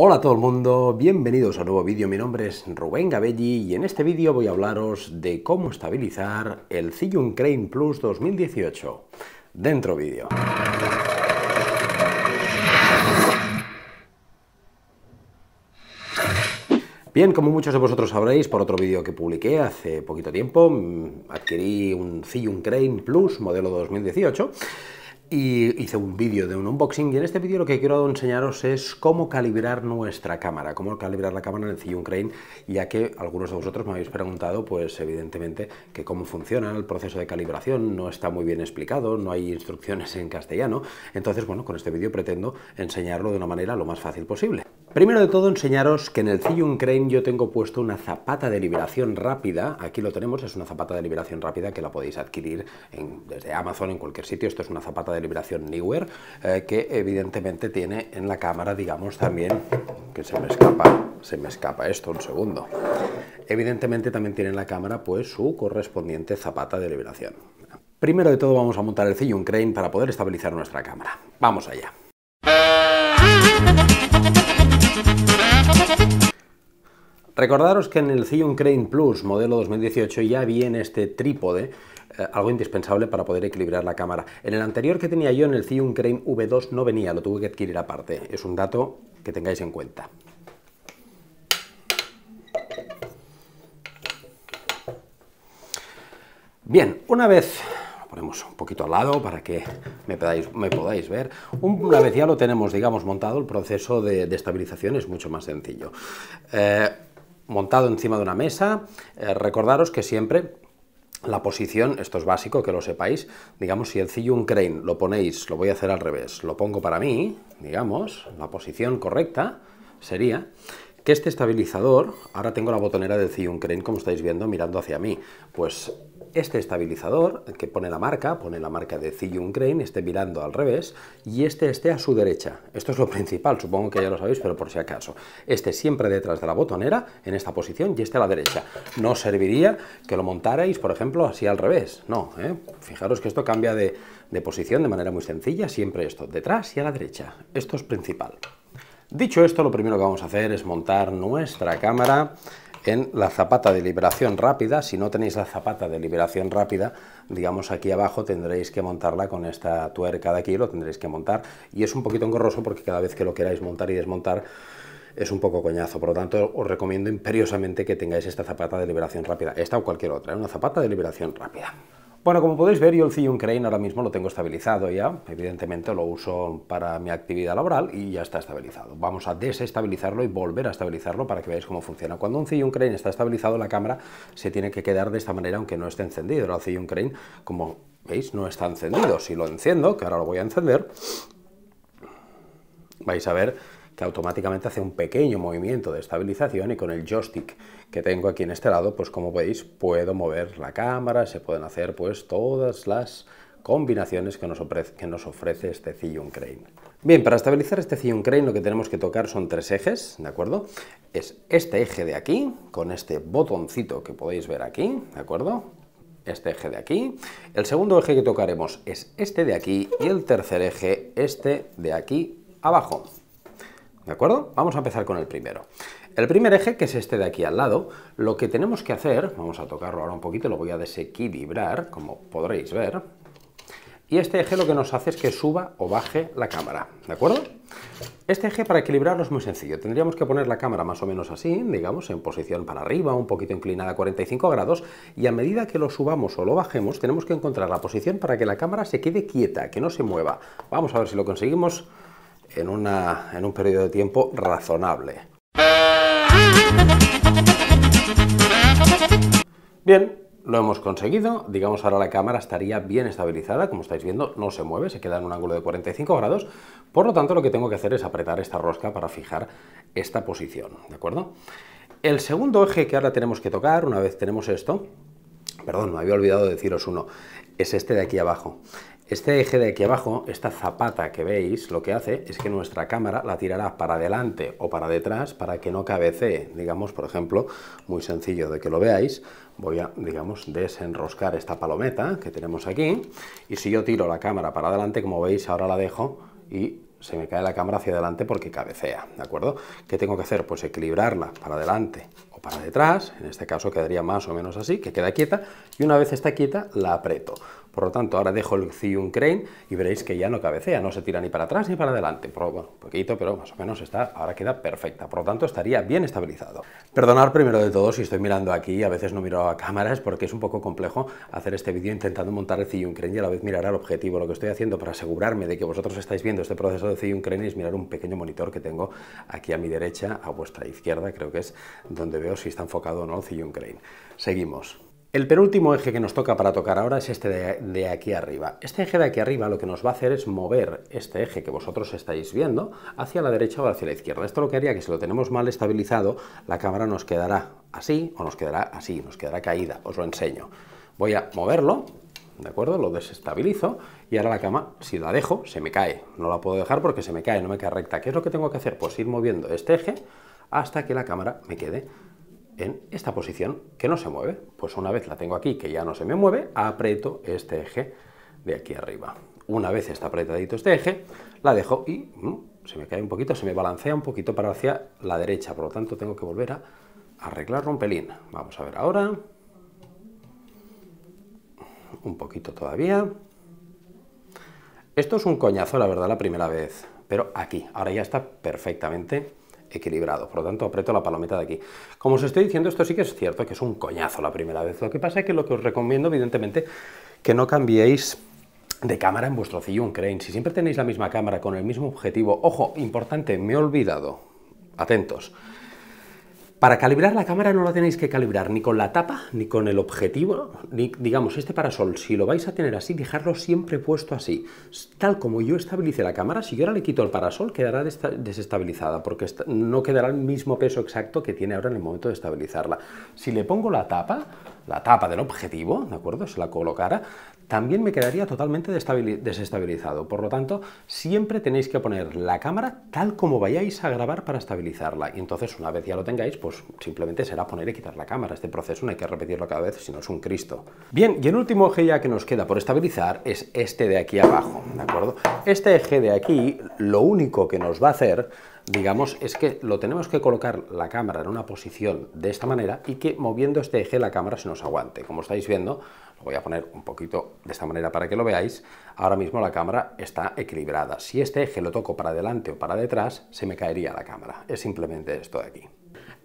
Hola a todo el mundo, bienvenidos a un nuevo vídeo, mi nombre es Rubén Gabelli y en este vídeo voy a hablaros de cómo estabilizar el Zhiyun Crane Plus 2018. Dentro vídeo. Bien, como muchos de vosotros sabréis, por otro vídeo que publiqué hace poquito tiempo, mm, adquirí un Zhiyun Crane Plus modelo 2018 y hice un vídeo de un unboxing y en este vídeo lo que quiero enseñaros es cómo calibrar nuestra cámara, cómo calibrar la cámara en el Crane, ya que algunos de vosotros me habéis preguntado, pues evidentemente, que cómo funciona el proceso de calibración, no está muy bien explicado, no hay instrucciones en castellano, entonces bueno, con este vídeo pretendo enseñarlo de una manera lo más fácil posible. Primero de todo, enseñaros que en el Zillum Crane yo tengo puesto una zapata de liberación rápida. Aquí lo tenemos, es una zapata de liberación rápida que la podéis adquirir desde Amazon, en cualquier sitio. Esto es una zapata de liberación Newer, eh, que evidentemente tiene en la cámara, digamos, también... Que se me escapa, se me escapa esto, un segundo. Evidentemente también tiene en la cámara, pues, su correspondiente zapata de liberación. Primero de todo vamos a montar el Zillum Crane para poder estabilizar nuestra cámara. ¡Vamos allá! Recordaros que en el Zion Crane Plus modelo 2018 ya viene este trípode, eh, algo indispensable para poder equilibrar la cámara. En el anterior que tenía yo, en el Zion Crane V2, no venía, lo tuve que adquirir aparte. Es un dato que tengáis en cuenta. Bien, una vez Lo ponemos un poquito al lado para que me podáis, ver. Una vez ya lo tenemos, digamos, montado, el proceso de, de estabilización es mucho más sencillo. Eh, montado encima de una mesa. Eh, recordaros que siempre la posición, esto es básico que lo sepáis, digamos si el un Crane lo ponéis, lo voy a hacer al revés, lo pongo para mí, digamos, la posición correcta sería este estabilizador, ahora tengo la botonera de Zion Crane, como estáis viendo, mirando hacia mí, pues este estabilizador que pone la marca, pone la marca de Zillum Crane, esté mirando al revés y este esté a su derecha. Esto es lo principal, supongo que ya lo sabéis, pero por si acaso. Este siempre detrás de la botonera, en esta posición, y este a la derecha. No serviría que lo montarais, por ejemplo, así al revés. No, ¿eh? fijaros que esto cambia de posición de manera muy sencilla, siempre esto, detrás y a la derecha. Esto es principal. Dicho esto, lo primero que vamos a hacer es montar nuestra cámara en la zapata de liberación rápida. Si no tenéis la zapata de liberación rápida, digamos aquí abajo tendréis que montarla con esta tuerca de aquí, lo tendréis que montar. Y es un poquito engorroso porque cada vez que lo queráis montar y desmontar, es un poco coñazo, por lo tanto os recomiendo imperiosamente que tengáis esta zapata de liberación rápida, esta o cualquier otra, ¿eh? una zapata de liberación rápida. Bueno, como podéis ver, yo el C1 Crane ahora mismo lo tengo estabilizado ya. Evidentemente lo uso para mi actividad laboral y ya está estabilizado. Vamos a desestabilizarlo y volver a estabilizarlo para que veáis cómo funciona. Cuando un C1 Crane está estabilizado, la cámara se tiene que quedar de esta manera aunque no esté encendido. El C1 Crane, como veis, no está encendido. Si lo enciendo, que ahora lo voy a encender, vais a ver que automáticamente hace un pequeño movimiento de estabilización y con el joystick que tengo aquí en este lado, pues como veis puedo mover la cámara, se pueden hacer pues todas las combinaciones que nos, ofrece, que nos ofrece este Zhiyun Crane. Bien, para estabilizar este Zhiyun Crane lo que tenemos que tocar son tres ejes, ¿de acuerdo? Es este eje de aquí, con este botoncito que podéis ver aquí, ¿de acuerdo? Este eje de aquí. El segundo eje que tocaremos es este de aquí y el tercer eje, este de aquí abajo. ¿De acuerdo? Vamos a empezar con el primero. El primer eje, que es este de aquí al lado, lo que tenemos que hacer, vamos a tocarlo ahora un poquito, lo voy a desequilibrar, como podréis ver, y este eje lo que nos hace es que suba o baje la cámara, ¿de acuerdo? Este eje para equilibrarlo es muy sencillo, tendríamos que poner la cámara más o menos así, digamos en posición para arriba, un poquito inclinada a 45 grados, y a medida que lo subamos o lo bajemos tenemos que encontrar la posición para que la cámara se quede quieta, que no se mueva. Vamos a ver si lo conseguimos en, un periodo de tiempo razonable. Bien, lo hemos conseguido. Digamos ahora la cámara estaría bien estabilizada, como estáis viendo, no se mueve, se queda en un ángulo de 45 grados. Por lo tanto, lo que tengo que hacer es apretar esta rosca para fijar esta posición, ¿de acuerdo? El segundo eje que ahora tenemos que tocar, una vez tenemos esto, perdón, me había olvidado deciros uno, es este de aquí abajo. Este eje de aquí abajo, esta zapata que veis, lo que hace es que nuestra cámara la tirará para adelante o para detrás para que no cabecee. Digamos, por ejemplo, muy sencillo de que lo veáis, voy a, digamos, desenroscar esta palometa que tenemos aquí y si yo tiro la cámara para adelante, como veis, ahora la dejo y se me cae la cámara hacia adelante porque cabecea, ¿de acuerdo? ¿Qué tengo que hacer? Pues equilibrarla para adelante para detrás, en este caso quedaría más o menos así, que queda quieta, y una vez está quieta la aprieto. Por lo tanto, ahora dejo el C1 Crane y veréis que ya no cabecea, no se tira ni para atrás ni para adelante. Pero, bueno, un poquito, pero más o menos está, ahora queda perfecta. Por lo tanto, estaría bien estabilizado. Perdonar primero de todo si estoy mirando aquí, a veces no miro a cámaras porque es un poco complejo hacer este vídeo intentando montar el C1 Crane y a la vez mirar al objetivo. Lo que estoy haciendo para asegurarme de que vosotros estáis viendo este proceso de C1 Crane es mirar un pequeño monitor que tengo aquí a mi derecha, a vuestra izquierda, creo que es donde veo si está enfocado o no el C1 Crane. Seguimos. El penúltimo eje que nos toca para tocar ahora es este de, aquí arriba. Este eje de aquí arriba lo que nos va a hacer es mover este eje que vosotros estáis viendo hacia la derecha o hacia la izquierda. Esto lo que haría que si lo tenemos mal estabilizado, la cámara nos quedará así o nos quedará así, nos quedará caída. Os lo enseño. Voy a moverlo, ¿de acuerdo? Lo desestabilizo y ahora la cama, si la dejo, se me cae. No la puedo dejar porque se me cae, no me queda recta. ¿Qué es lo que tengo que hacer? Pues ir moviendo este eje hasta que la cámara me quede en esta posición que no se mueve. Pues una vez la tengo aquí que ya no se me mueve, aprieto este eje de aquí arriba. Una vez está apretadito este eje, la dejo y mm, se me cae un poquito, se me balancea un poquito para hacia la derecha. Por lo tanto, tengo que volver a arreglarlo un pelín. Vamos a ver ahora. Un poquito todavía. Esto es un coñazo, la verdad, la primera vez. Pero aquí, ahora ya está perfectamente equilibrado. Por lo tanto, aprieto la palomita de aquí. Como os estoy diciendo, esto sí que es cierto que es un coñazo la primera vez. Lo que pasa es que lo que os recomiendo, evidentemente, que no cambiéis de cámara en vuestro un Crane. Si siempre tenéis la misma cámara con el mismo objetivo, ojo, importante, me he olvidado, atentos, para calibrar la cámara no la tenéis que calibrar ni con la tapa, ni con el objetivo, ni digamos este parasol. Si lo vais a tener así, dejarlo siempre puesto así. Tal como yo estabilice la cámara, si yo ahora le quito el parasol, quedará desestabilizada, porque no quedará el mismo peso exacto que tiene ahora en el momento de estabilizarla. Si le pongo la tapa, la tapa del objetivo, ¿de acuerdo? Si la colocara, también me quedaría totalmente desestabilizado. Por lo tanto, siempre tenéis que poner la cámara tal como vayáis a grabar para estabilizarla. Y entonces, una vez ya lo tengáis, pues simplemente será poner y quitar la cámara. Este proceso no hay que repetirlo cada vez, si no es un Cristo. Bien, y el último eje ya que nos queda por estabilizar es este de aquí abajo, ¿de acuerdo? Este eje de aquí, lo único que nos va a hacer digamos, es que lo tenemos que colocar la cámara en una posición de esta manera y que moviendo este eje la cámara se nos aguante. Como estáis viendo, lo voy a poner un poquito de esta manera para que lo veáis, ahora mismo la cámara está equilibrada. Si este eje lo toco para adelante o para detrás, se me caería la cámara. Es simplemente esto de aquí.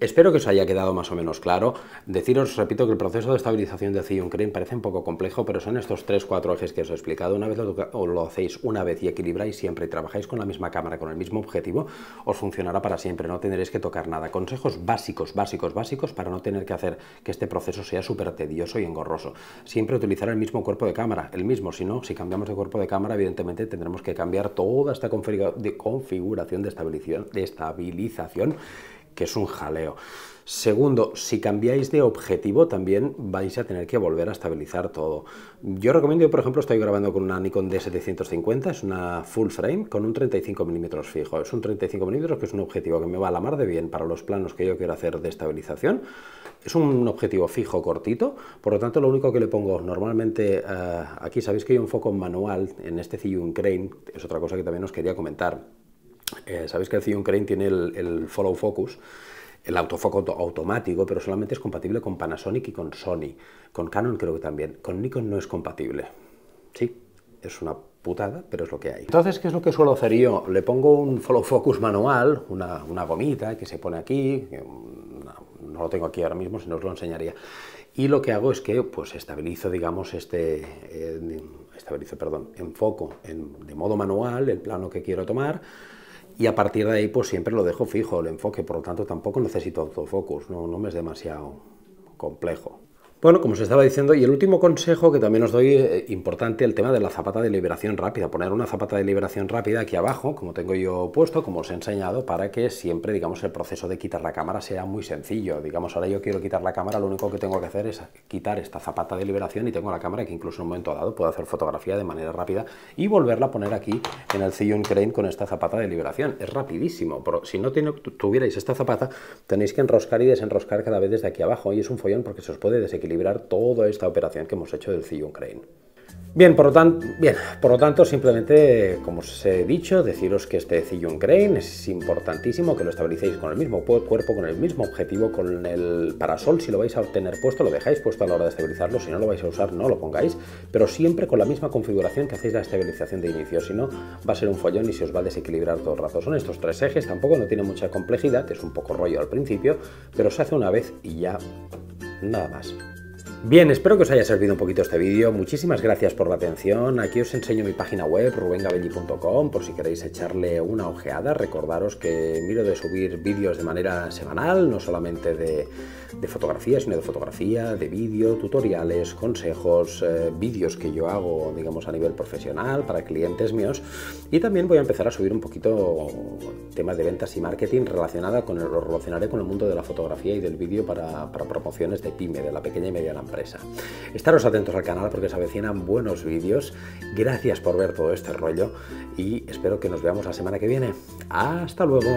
Espero que os haya quedado más o menos claro. Deciros, repito, que el proceso de estabilización de Cion Crane parece un poco complejo, pero son estos 3-4 ejes que os he explicado. Una vez lo, hacéis una vez y equilibráis siempre y trabajáis con la misma cámara, con el mismo objetivo, os funcionará para siempre, no tendréis que tocar nada. Consejos básicos, básicos, básicos para no tener que hacer que este proceso sea súper tedioso y engorroso. Siempre utilizar el mismo cuerpo de cámara, el mismo, si no, si cambiamos de cuerpo de cámara, evidentemente tendremos que cambiar toda esta configuración de estabilización que es un jaleo. Segundo, si cambiáis de objetivo también vais a tener que volver a estabilizar todo. Yo recomiendo, por ejemplo, estoy grabando con una Nikon D750, es una full frame con un 35 mm fijo. Es un 35 mm que es un objetivo que me va a la mar de bien para los planos que yo quiero hacer de estabilización. Es un objetivo fijo cortito, por lo tanto lo único que le pongo normalmente eh, aquí, sabéis que hay un foco manual en este Ziyun Crane, es otra cosa que también os quería comentar eh, sabéis que el Zion Crane tiene el, follow focus, el autofoco automático, pero solamente es compatible con Panasonic y con Sony. Con Canon creo que también. Con Nikon no es compatible. Sí, es una putada, pero es lo que hay. Entonces, ¿qué es lo que suelo hacer yo? Le pongo un follow focus manual, una, gomita que se pone aquí, mm, no, lo tengo aquí ahora mismo, si no os lo enseñaría. Y lo que hago es que pues estabilizo, digamos, este, eh, estabilizo, perdón, enfoco en, de modo manual el plano que quiero tomar, y a partir de ahí pues siempre lo dejo fijo el enfoque, por lo tanto tampoco necesito autofocus, no, no me es demasiado complejo. Bueno, como os estaba diciendo, y el último consejo que también os doy, eh, importante, el tema de la zapata de liberación rápida. Poner una zapata de liberación rápida aquí abajo, como tengo yo puesto, como os he enseñado, para que siempre, digamos, el proceso de quitar la cámara sea muy sencillo. Digamos, ahora yo quiero quitar la cámara, lo único que tengo que hacer es quitar esta zapata de liberación y tengo la cámara que incluso en un momento dado puedo hacer fotografía de manera rápida y volverla a poner aquí en el sillón crane con esta zapata de liberación. Es rapidísimo, pero si no tiene, tuvierais esta zapata, tenéis que enroscar y desenroscar cada vez desde aquí abajo y es un follón porque se os puede desequilibrar toda esta operación que hemos hecho del CIO e Crane. Bien por, lo tanto, bien, por lo tanto, simplemente, como os he dicho, deciros que este Zillon e Crane es importantísimo que lo estabilicéis con el mismo cuerpo, con el mismo objetivo, con el parasol. Si lo vais a obtener puesto, lo dejáis puesto a la hora de estabilizarlo. Si no lo vais a usar, no lo pongáis, pero siempre con la misma configuración que hacéis la estabilización de inicio. Si no, va a ser un follón y se os va a desequilibrar todo el rato. Son estos tres ejes, tampoco no tiene mucha complejidad, es un poco rollo al principio, pero se hace una vez y ya nada más. Bien, espero que os haya servido un poquito este vídeo. Muchísimas gracias por la atención. Aquí os enseño mi página web, rubengabelli.com, por si queréis echarle una ojeada. Recordaros que miro de subir vídeos de manera semanal, no solamente de, fotografía, sino de fotografía, de vídeo, tutoriales, consejos, eh, vídeos que yo hago, digamos, a nivel profesional para clientes míos. Y también voy a empezar a subir un poquito temas de ventas y marketing relacionados con el, relacionaré con el mundo de la fotografía y del vídeo para, promociones de pyme, de la pequeña y media empresa empresa. Estaros atentos al canal porque se avecinan buenos vídeos. Gracias por ver todo este rollo y espero que nos veamos la semana que viene. Hasta luego.